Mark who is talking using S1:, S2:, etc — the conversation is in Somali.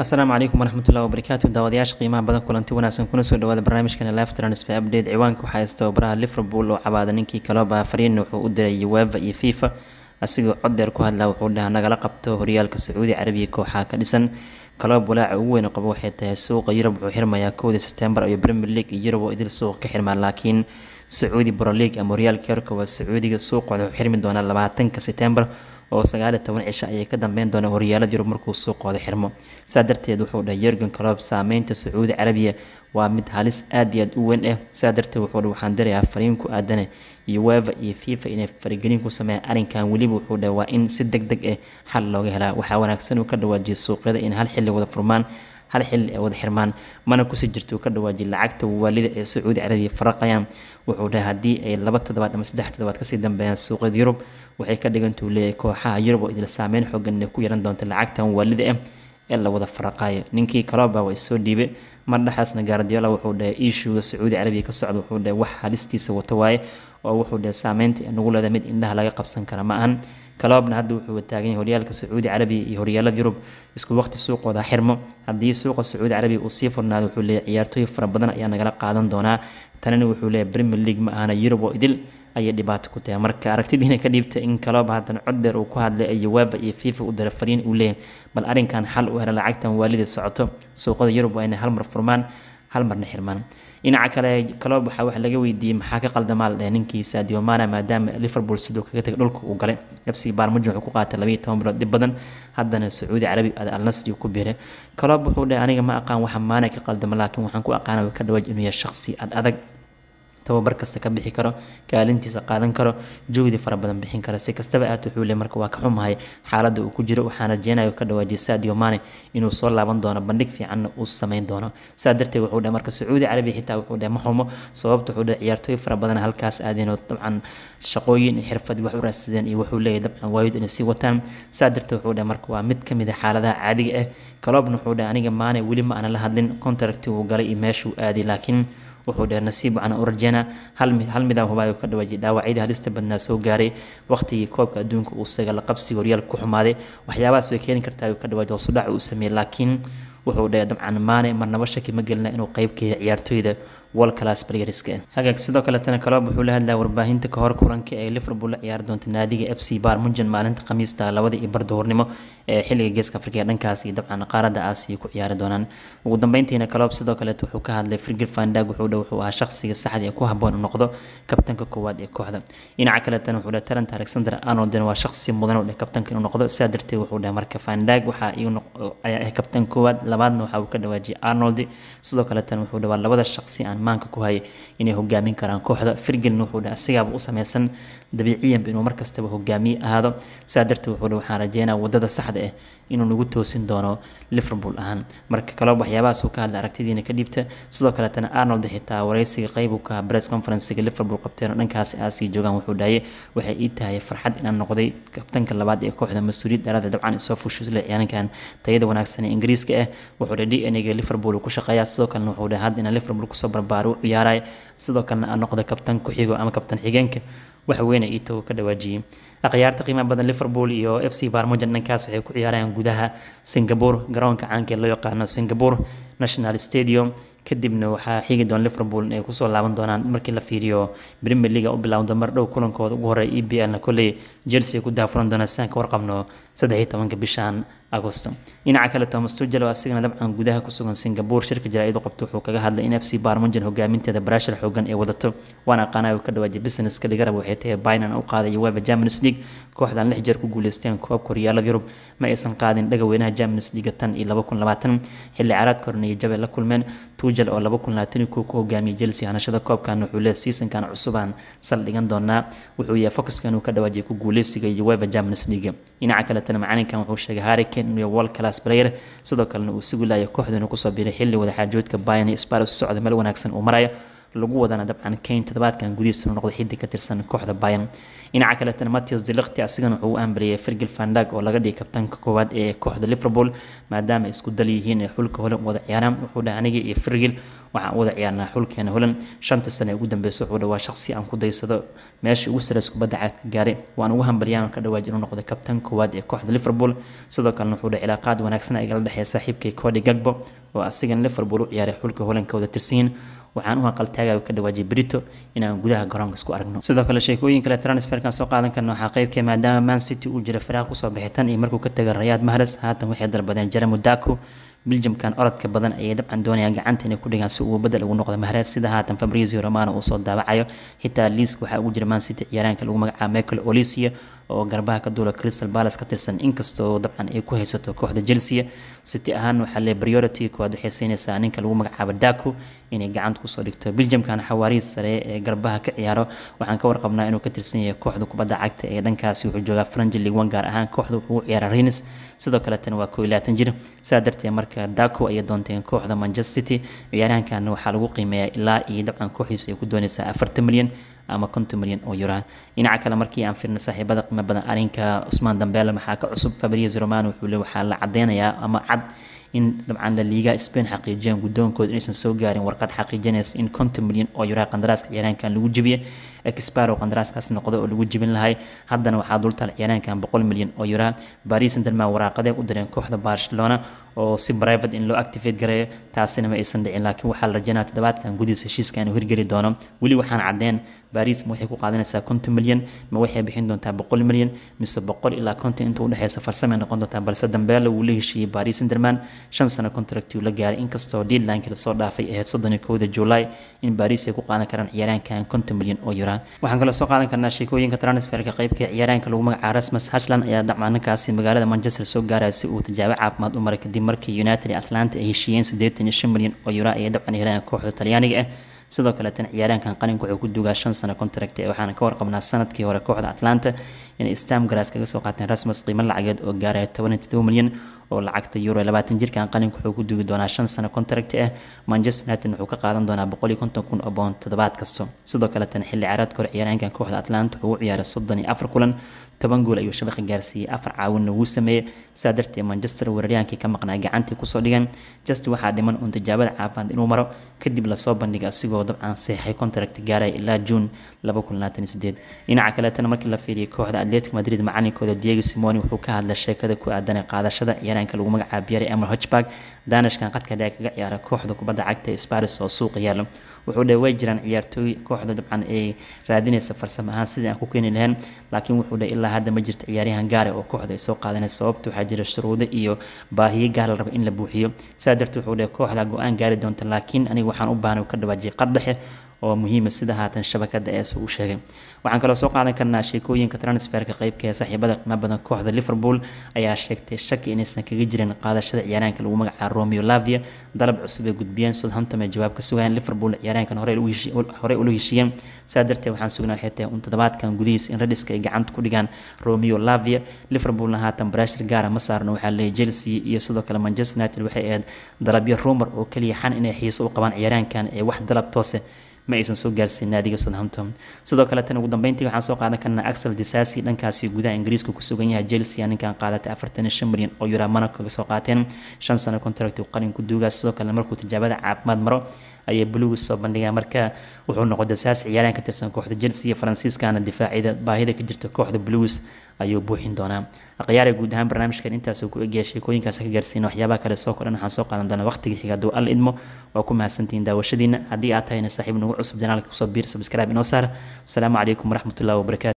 S1: asalaamu calaykum waraxmat ullahi wabarakaatu daawadayaasha qiimaha badan kulanti wanaagsan kuna soo dhawaada barnaamijkana life transfer update ciwaanka waxaa haysta tababaraha liverpool oo cabaada ninkii kaloba fariin wuxuu u diray ueva iyo fifa asigoo codeer ku hadla wuxuu dhaha nagala qabto horyaalka sacuudi carabiya kooxaa ka dhisan kaloob walaaca ugu weyn qabo waxay tahay suuqa yurub wuxuu xirmayaa kowda sebtembar iyo premier league iyo yurub oo idil suuqa ka xirmaa laakiin sacuudi broliague ama horyaalka yorka waa sacuudiga suuqa wuxuu xirmi doonaa labaatanka sebtembar oo sagaal toban cisha ayay ka dambeyn doona horyaalada yurub markuu suuqooda xirmo saa darteed wuxuu dhahay yergan colob saameynta sacuudi carabiya waa mid halis aad iyo aad u weyn ah sidaa darteed wuxuu dhahay waxaan dirayaa fariin ku aadane iyo weeva iyo fifa inay farigelin ku sameeyaan arrinkan weliba wuxuu dhahay waa in si deg deg ah xal looga helaa waxaa wanaagsan uu ka dhawaajiyay suuqyada in hal xilli wada furmaan hal xilli ay wada xirmaan mana kusii jirto ka dhawaajiyay lacagta waalida ee sacuudi carabiya faraqayaan wuxuu dhahay haddii ay laba toddobaad ama saddex toddobaad kasii dambeeyaan suuqyada yurub waxay ka dhigantuu leeyahay kooxaha yurub oo idil saameyn xoogan ku yeelan doonta lacagtan waalida ah ee la faraqaayo ninkii kalooba waa isoo dhiibay mar dhexaasna wuxuu dhahay iishuuga sacuudi carabiya ka socda wuxuu dhahay wax halistiisa wato waaye oo wuxuu dhahay saameynta ee nagu leeda mid indhaha laga qabsan kara ma ahan kaloobna hadda wuxuu wataaganyay horyaalka sacuudi carabiya iyo horyaalada yurub isku waqti suuqooda xirmo haddii suuqa sacuudi carabiya uu sii furnaado wuxuu leeyahy ciyaartooy fara badan ayaa nagala qaadan doonaa tanina wuxuu leeyahy premier league ma ahana yurub oo idil ayay dhibaato ku tahay marka aragtidiina ka dhiibta in kaloob haatan cod dheer uu ku hadlay ay jawaaba iyo fifa u dira fariin uu leeyahy bal arrinkan xal u hela lacagtan waalida socoto suuqada yurub waa inay halmar furmaan hal xirmaan dhinaca kale kalob waxaa wax laga weydiiyey maxaa ka qaldamaa la dheh ninkii Sadio Mane maadaama Liverpool sidoo kaga tagay dhulka uu galay FC Bayern Munich wuxuu ku qaatay 12 bilood dib badan haddana Sacuudi Carabi ada ku biiray kalob wuxuu dhahay aniga ma aqaan waxa Mane ka qaldama laakiin waxaan ku aqaanay ka dhawaaj inuu yahay shakhsi ad adag tababar kasta ka bixi karo kaalintiisa qaadan karo jawdi fara badan bixin kara si kastaba aad wuxuu le marka waa ka xumahay xaaladda uu ku jiro waxaan rajeynayo ka dhawaajiya sadio mane inuu soo laaban doono bandhig fiicanna uu sameyn doono saa darteed wuxuu dhe marka sacuudi carabiya xitaa wuxuu dhe ma xumo sababta wuxuu dhe ciyaartooy fara badan halkaas aadeenoo dabcan shaqooyin xirfad wax u raadsadeen iyo wuxuu leeyahay dabcan waayid inay sii wataan saa darteed wuxuu dhe marka waa mid ka mid ah xaaladaha caadiga ah kaloobna wuxuu dhe aniga maane weli ma ana la hadlin contracti uu galay iyo meeshuu aaday laakiin wuxuu dhahay nasiib can urjana hal midaan hubaayo ka dhawaajiyay dhaawacyadii halista badnaa soo gaaray waqtigii koobka adduunka uu isaga la qabsiga horyaal ku xumaaday waxyaabahaas way keeni kartaa ayuu ka dhawaajiy hoosudhac uu sameeyey laakiin wuxuu dhahay dabcan maane marnaba shaki ma gelina inuu qeyb ka ciyaartooyda walclass baryariska hagaag sidoo kale tana kaloob wuxuu la hadlaya warbaahinta kahor kulanka ee liverpool la ciyaari doonta naadiga f c barmunjan maalinta khamiista labada iyo bar duhurnimo ee xilliga geeska afrika ee dhankaas dabcan qaaradda aasiya ku ciyaari doonaan ugu dambeyntiina kaloob sidoo kaleet wuxuu ka hadlay frigil fandag wuxuu dha wuxuu ahaa shaqsiga saxda ee ku haboon noqdo kabtanka koowaad ee kooxda dhinaca kaleetana wuxuu dhahay taranta alexander anoden waa shaqsi mudan oo dheh kabtanka inuu noqdo sidaa darteed wuxuu dhahay marka fandag waxaa ayaa ah kabtan koowaad labaadna waxa uu ka dhawaajiyay arnold sidoo kaleetana wuxuu dhawaa labada shaqsi aan maanka ku haya inay hogaamin karaan kooxda firgelna wuxuu dhahay asigaaba u samaysan dabiiciyanba inuu markastaba hogaamiye ahaado sidaa darteed wuxuu dhahay waxaan rajeynaa wadada saxda ah inuu nagu toosin doono liverpool ahaan marka kale waxyaabahaasuu ka hadlay aragtidiina ka dhiibta sidoo kaleetana arnold xitaa waraysiga qayb uu ka ah press conferencega liverpool qabteen oo dhankaasi aasii joogaan wuxuu dhahayay waxay ii tahay farxad inaan noqday kabtanka labaad ee kooxda mas-uuliyad dheeraada dabcan isoo fushuusle ciyarankan tayada wanaagsan ee ingiriiska ah wuxuu dhah d n ga ku shaqeeyaa sidoo kalena wuxuu dhahay had inaan liverpool kusoo barbaaro u ciyaaraya sidoo kalena aan noqdo kabtan ku xigo ama kabtan xigeenka waxweyne io togo ka dhawaajiyey akhyaarta qiimaha badan liverpool iyo f c barmujan dhankaas waxay ku ciyaarayaan gudaha singapore garoonka caanka ee loo yaqaano singapore national stadium kadibna waxaa xigi doona liverpool inay kusoo laaban doonaan markii la fiiriyo premier leaga u bilaaban mar dhow kulankooda ugu horey e b l na koley chelsea ku daafuran doona saanka warqabno saddexiyo tobanka bishan agosto dhinaca kale thomas tugel asigana dabcan gudaha kusugan singapore shirka jaraa'id qabto wuxuu kaga hadlay in f c barmunjan hogaaminteeda baraashar xoogan ee wadato waana qaanaawi ka dhawaaji businesska dhigarab waxay tahay binan u qaadayo weeba champions league kooxdan lix jeer ku guuleysteen koobka horyaalada yurub ma aysan qaadin dhagaweynaha champions league tan iyo laba kun labaatan xilli caraad korneeyo jabe la kulmeen tugel oo laba kun labaatan ku ku hogaamiyay chelsea hanashada koobkan wuxuu leeya seasonkan cusubaan saldhigan doonaa wuxuu yahay fokuskan uu ka dhawaajiyay ku guul Pulisic iyo Wever Champions League dhinaca kale tan macalinkan wuxuu sheegay Harry Kane inuu world class player sidoo kalena uu si wiilaya kooxdan kusoo soo biiray xilli wada xaajoodka Bayern Spurs socda meel wanaagsan uu marayo lagu wadana dabcan kayn toddobaadkan gudihiisa inuu noqdo ka tirsan kooxda bayan dhinaca kaletana matias dilakti asigana wuxuu u aanbaliyay fergil fandag oo laga dhigay kabtaanka koowaad ee kooxda liverpool maadaama isku dal yihiin ee xulka holan wada ciyaaraan wuxuu dhaha aniga iyo fergil waxaan wada ciyaarnaa xulkeena holan shanta sane ugu dambeyso wuxuu dhawaa shaqsi aan ku daysado meesha ugu sareysa kubadda caadka gaaray waan ugu hambaliyaan ka dhawaaj inuu noqdo kabtaan koowaad ee kooxda liverpool sidoo kalena wuxuu dhaha cilaaqaad wanaagsan ay dhexeeya saaxiibkay koodi gagbo oo asigan liverpool u ciyaaray xulka holanka wada tirsan waxaan u aqaltaagaya ka dhawaajiyay brito inaan gudaha garoonka isku aragno sidoo kale sheekooyin kale transferkan soo qaadan karna waxaa qeybkee ah maadaama man city uu jira firaaq kusoo bixitan iyo markuu ka taga rayaad mahres haatan waxay dalbadeen jeremy daku biljamkan orodka badan ayay dabcan doonayaan gacanta inay ku dhigaan si uu bedel ugu noqdo mahrees sida haatan fabrizio romano uu soo daawacayo xitaa liisk waxaa ugu jira man city ciyaaraanka lagu magacaabo michael olisia oo garbaha ka duula crystal palace ka tirsan inkastoo dabcan ay ku haysato kooxda chelsea city ahaan waxaa le priority koowaad waxay siinaysaa ninka lagu magacaabo daku inay gacanta kusoo dhigto biljamkana xawaarihiis sare ee garbaha ka ciyaaro waxaan ka warqabnaa inuu ka tirsan yahay kooxda kubadda cagta ee dhankaasi wuxuu joogaa franji liwan gaar ahaan kooxda wuxuu u ciyaaraa renis sidoo kaleetana waa koo jir sidaa darteed marka daku ayay doonteen kooxda manchester city ciyaaryahankan waxaa lagu qiimeeyaa ilaa iyo dabcan kooxiisa ay ku doonaysaa afartan milyan ama konton milyan oo yuraha dhinaca kale markii aan fiirna saaxiibada qiimo badan arrinka cusmaan dambeele maxaa ka cusub fabrizio romano wuxuu le waxaa la cadeynayaa ama warqad in dabcan laliiga spain xaqiijiyaan guddoonkooda inaysan soo gaarin warqad xaqiijinaysa in konton milyan oo yuraa qandaraaska ciyaaraankan lagu jebiyay exbaro qandaraaskaas noqda oo lagu jibin lahay haddana waxaa dultaal ciyaaraankan boqol milyan oo yura baris sanderma waraaqadee u direen kooxda barcelona oo si brivate in loo activate gareeyo taasina ma aysan dhicin laakiin waxaa la rajaynaya toddobaadkan gudihiisa heshiiskan uu hirgeli doono weli waxaan caddeen baris ma waxay ku qaadanaysaa konton milyan ma waxay bixin doontaa boqol milyan mise boqol ilaa konton inta udhexeysa farsamay noqon doontaa balse dambeele wuu la heshiiyey baris sanderman shan sano contracti la gaaray inkastoo deadlinekii lasoo dhaafay ahayd soddon iyo kowda july in baris ay ku qaadan karaan ciyaaraankan konton milyan oo yura karaan waxaan kaloo soo qaadan karnaa sheekooyinka transferka qeybka ciyaaraanka lagu magacaa rasmus hashland ayaa dacmaaninkaasi magaalada manchester soo gaaraya si uu tijaabo caafimaad u maray kadib markii united ee atlanta ay heshiiyeen siddeetan iyo shan milyan oo euro ayay dabcan helaan kooxda talyaaniga ah sidoo kaleetan ciyaaraankan qalinka wuxuu ku dugaa shan sano contract ee waxaana ka warqabnaa sanadkii hore kooxda atlanta inay stamgaras kaga soo qaateen rasmus qiimo lacageed oo gaaraya toban iyo todoba milyan oo lacagta euro labaatan jirkan qalinka wuxuu ku duugi doonaa shan sano kontaragti ah manchester united wuxuu ka qaadan doonaa boqoliyo konton kun oo boond toddobaad kasto sidoo kaleetana xilli caraadka hore ciyaaraankan kooxda atlanta wuxuu u ciyaaray soddon iyo afar kulan toban gool ayuu shabaqa gaarsiiyey afar caawinna wuu sameeyey sidaa darteed manchester weeraryahankii ka maqnaa gacantii kusoo dhigan just waxaa dhiman uun tijaabada caafimaad inuu maro kadib lasoo bandhiga asigoo dabcan saxiixay kontarakt gaaraya ilaa juun dhinaca kaleetana markii la fiiriyay kooxda atletic madrid macalinkooda diego simoni wuxuu ka hadlay sheekada ku aadan qaadashada ciyaaraan hoggaanka lagu magacaaba yaray emer hojberg daanishkan qadka dhee kaga ciyaara kooxda kubadda cagta sparis oo suuqa yaalo wuxuu dhe way jiraan ciyaartooy kooxda dabcan ay raadinaysa farsamo ahaan sidii aan ku keeni lahayn laakiin wuxuu dhe ilaa hadda ma jirta ciyaaryahan gaare ah oo kooxda ay soo qaadanaysa sababta waxaa jira shuruudo iyo baahiyo gaar la rabo in la buuxiyo sidaa darteed wuxuu dhe kooxda go-aan gaari doonta laakiin aniga waxaan u baahnay ka dhawaajiyay qad dhexe oo muhiima ah sida haatan shabakada ees uu sheegay waxaan kaloo soo qaadan karnaa sheekooyinka transferka qaybka saaxiibada qiimaha badan kooxda liverpool ayaa sheegtay shaki inaysan kaga jirin qaadashada ciyaaraanka lagu magacaabo romeo lavia dalab cusub ee gudbiyeen southampton ay jawaab ka sugayaan liverpool ciyaaraankan horey ula heshiiyeen saa darteed waxaan sugnaa waxay tahay un toddobaadkan gudihiis in radhiska ay gacanta ku dhigaan romeo lavia liverpoolna haatan baraashir gaara ma saarno waxaa leeyahay chelsea iyo sidoo kale manchester united waxay ahayd dalabyo rumor oo keliya xan inay xiiso u qabaan ciyaaraankan ee wax dalab toose ma aysan soo gaarsiin naadiga Southampton sidoo kale tan ugu dambeyntii waxaan soo qaadan karnaa Axel desasi dhankaasi gudaha Ingiriiska ku sugan yahay Chelsea ninkan qaadatay afartan shan milyan oo euro Monaco kaga soo qaateen shan sano contract uu qarin ku duugaa sidoo kale markuu tijaabada caafimaad maro ayay buluuga soo bandhigaa marka wuxuu noqday saas ciyaaraan ka tirsan kooxda chelsea iyo faransiiskana difaacida baahida ka jirta kooxda blues ayuu buuxin doonaa akhyaara guud ahaan barnaamijkan intaasuu ku egyahay sheekooyinkaas ka gaarsiina waxyaabaha kale soo kordhan waxaan soo qaadan doonaa waqtiga xiga hadduu al idmo waa ku mahadsantihiin daawashadiina haddii aad tahayna saaxiib nagu cusub janaalka kusoo biir subscribe inoo saar asalaamu calaykum waraxmatullahi wabarakatu